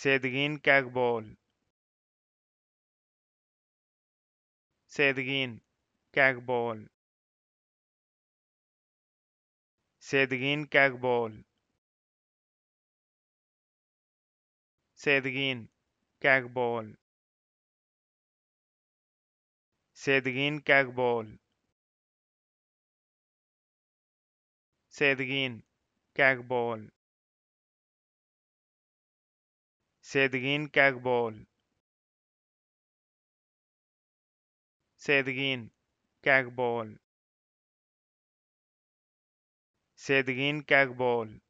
Sedgin Kagbol. Sedgin Kagbol. Sedgin Kagbol. Sedgin Kagbol. Sedgin Kagbol. Sedgin Kagbol. Sedgin Kagbol. Sedgin Kagbol. Sedgin Kagbol.